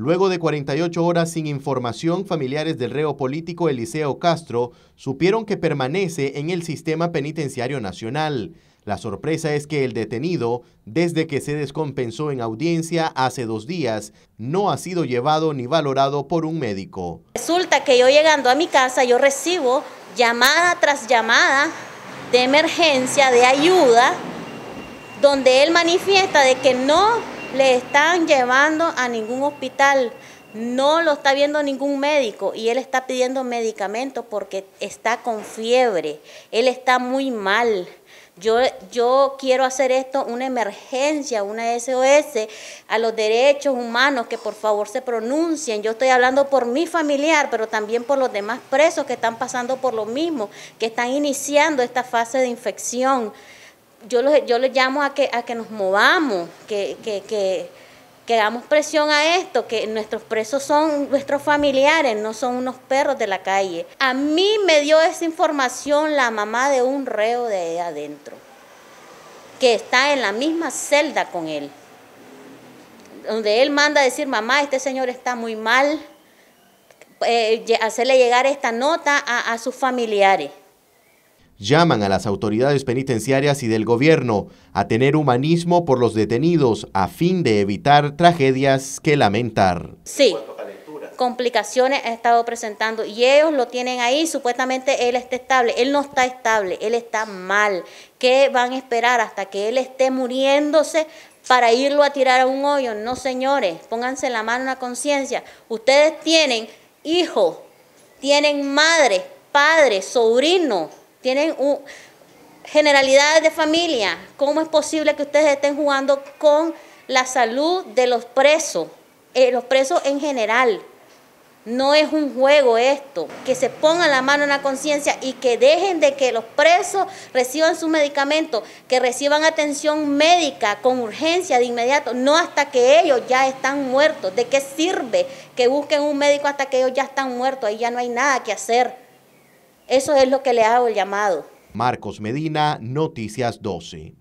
Luego de 48 horas sin información, familiares del reo político Eliseo Castro supieron que permanece en el sistema penitenciario nacional. La sorpresa es que el detenido, desde que se descompensó en audiencia hace dos días, no ha sido llevado ni valorado por un médico. Resulta que yo llegando a mi casa, yo recibo llamada tras llamada de emergencia, de ayuda, donde él manifiesta de que no le están llevando a ningún hospital, no lo está viendo ningún médico y él está pidiendo medicamentos porque está con fiebre, él está muy mal. Yo, yo quiero hacer esto una emergencia, una SOS a los derechos humanos, que por favor se pronuncien. Yo estoy hablando por mi familiar, pero también por los demás presos que están pasando por lo mismo, que están iniciando esta fase de infección yo los, yo llamo a que, a que nos movamos, que, que, damos presión a esto, que nuestros presos son nuestros familiares, no son unos perros de la calle. A mí me dio esa información la mamá de un reo de adentro, que está en la misma celda con él, donde él manda a decir, mamá, este señor está muy mal, eh, hacerle llegar esta nota a, a sus familiares llaman a las autoridades penitenciarias y del gobierno a tener humanismo por los detenidos a fin de evitar tragedias que lamentar. Sí complicaciones ha estado presentando y ellos lo tienen ahí, supuestamente él está estable, él no está estable, él está mal. ¿Qué van a esperar hasta que él esté muriéndose para irlo a tirar a un hoyo? No, señores, pónganse la mano en la conciencia. Ustedes tienen hijos, tienen madres, padres, sobrinos, tienen generalidades de familia. ¿Cómo es posible que ustedes estén jugando con la salud de los presos? Eh, los presos en general. No es un juego esto, que se pongan la mano en la conciencia y que dejen de que los presos reciban su medicamento, que reciban atención médica con urgencia de inmediato, no hasta que ellos ya están muertos. ¿De qué sirve que busquen un médico hasta que ellos ya están muertos? Ahí ya no hay nada que hacer. Eso es lo que le hago el llamado. Marcos Medina, Noticias 12.